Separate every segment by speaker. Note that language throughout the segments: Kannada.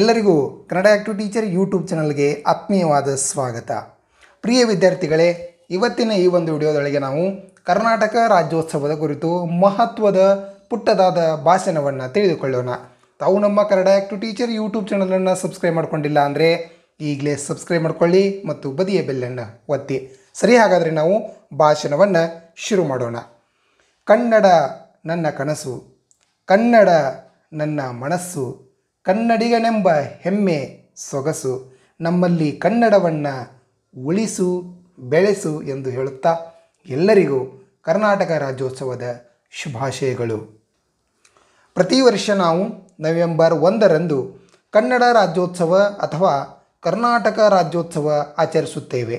Speaker 1: ಎಲ್ಲರಿಗೂ ಕನ್ನಡ ಆ್ಯಕ್ಟಿವ್ ಟೀಚರ್ ಯೂಟ್ಯೂಬ್ ಚಾನಲ್ಗೆ ಆತ್ಮೀಯವಾದ ಸ್ವಾಗತ ಪ್ರಿಯ ವಿದ್ಯಾರ್ಥಿಗಳೇ ಇವತ್ತಿನ ಈ ಒಂದು ವಿಡಿಯೋದೊಳಗೆ ನಾವು ಕರ್ನಾಟಕ ರಾಜ್ಯೋತ್ಸವದ ಕುರಿತು ಮಹತ್ವದ ಪುಟ್ಟದಾದ ಭಾಷಣವನ್ನು ತಿಳಿದುಕೊಳ್ಳೋಣ ತಾವು ನಮ್ಮ ಕನ್ನಡ ಆಕ್ಟಿವ್ ಟೀಚರ್ ಯೂಟ್ಯೂಬ್ ಚಾನಲನ್ನು ಸಬ್ಸ್ಕ್ರೈಬ್ ಮಾಡ್ಕೊಂಡಿಲ್ಲ ಅಂದರೆ ಈಗಲೇ ಸಬ್ಸ್ಕ್ರೈಬ್ ಮಾಡ್ಕೊಳ್ಳಿ ಮತ್ತು ಬದಿಯ ಬೆಲ್ಲನ್ನು ಒತ್ತಿ ಸರಿ ಹಾಗಾದರೆ ನಾವು ಭಾಷಣವನ್ನು ಶುರು ಮಾಡೋಣ ಕನ್ನಡ ನನ್ನ ಕನಸು ಕನ್ನಡ ನನ್ನ ಮನಸ್ಸು ಕನ್ನಡಿಗನೆಂಬ ಹೆಮ್ಮೆ ಸೊಗಸು ನಮ್ಮಲ್ಲಿ ಕನ್ನಡವನ್ನು ಉಳಿಸು ಬೆಳೆಸು ಎಂದು ಹೇಳುತ್ತಾ ಎಲ್ಲರಿಗೂ ಕರ್ನಾಟಕ ರಾಜ್ಯೋತ್ಸವದ ಶುಭಾಶಯಗಳು ಪ್ರತಿ ವರ್ಷ ನಾವು ನವೆಂಬರ್ ಒಂದರಂದು ಕನ್ನಡ ರಾಜ್ಯೋತ್ಸವ ಅಥವಾ ಕರ್ನಾಟಕ ರಾಜ್ಯೋತ್ಸವ ಆಚರಿಸುತ್ತೇವೆ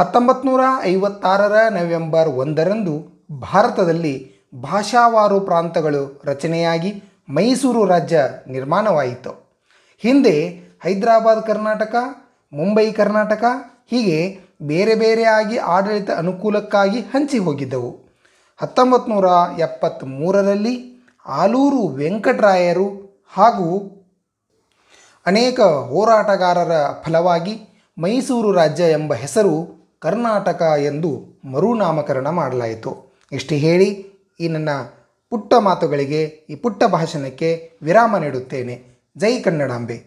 Speaker 1: ಹತ್ತೊಂಬತ್ತು ನೂರ ಐವತ್ತಾರರ ನವೆಂಬರ್ ಒಂದರಂದು ಭಾರತದಲ್ಲಿ ಭಾಷಾವಾರು ಪ್ರಾಂತಗಳು ರಚನೆಯಾಗಿ ಮೈಸೂರು ರಾಜ್ಯ ನಿರ್ಮಾಣವಾಯಿತು ಹಿಂದೆ ಹೈದರಾಬಾದ್ ಕರ್ನಾಟಕ ಮುಂಬೈ ಕರ್ನಾಟಕ ಹೀಗೆ ಬೇರೆ ಬೇರೆಯಾಗಿ ಆಡಳಿತ ಅನುಕೂಲಕ್ಕಾಗಿ ಹಂಚಿ ಹೋಗಿದ್ದವು ಹತ್ತೊಂಬತ್ತು ನೂರ ಎಪ್ಪತ್ತ್ಮೂರರಲ್ಲಿ ಆಲೂರು ವೆಂಕಟರಾಯರು ಹಾಗೂ ಅನೇಕ ಹೋರಾಟಗಾರರ ಫಲವಾಗಿ ಮೈಸೂರು ರಾಜ್ಯ ಎಂಬ ಹೆಸರು ಕರ್ನಾಟಕ ಎಂದು ಮರುನಾಮಕರಣ ಮಾಡಲಾಯಿತು ಇಷ್ಟು ಹೇಳಿ ಈ ನನ್ನ ಪುಟ್ಟ ಮಾತುಗಳಿಗೆ ಈ ಪುಟ್ಟ ಭಾಷಣಕ್ಕೆ ವಿರಾಮ ನೀಡುತ್ತೇನೆ ಜೈ ಕನ್ನಡಾಂಬೆ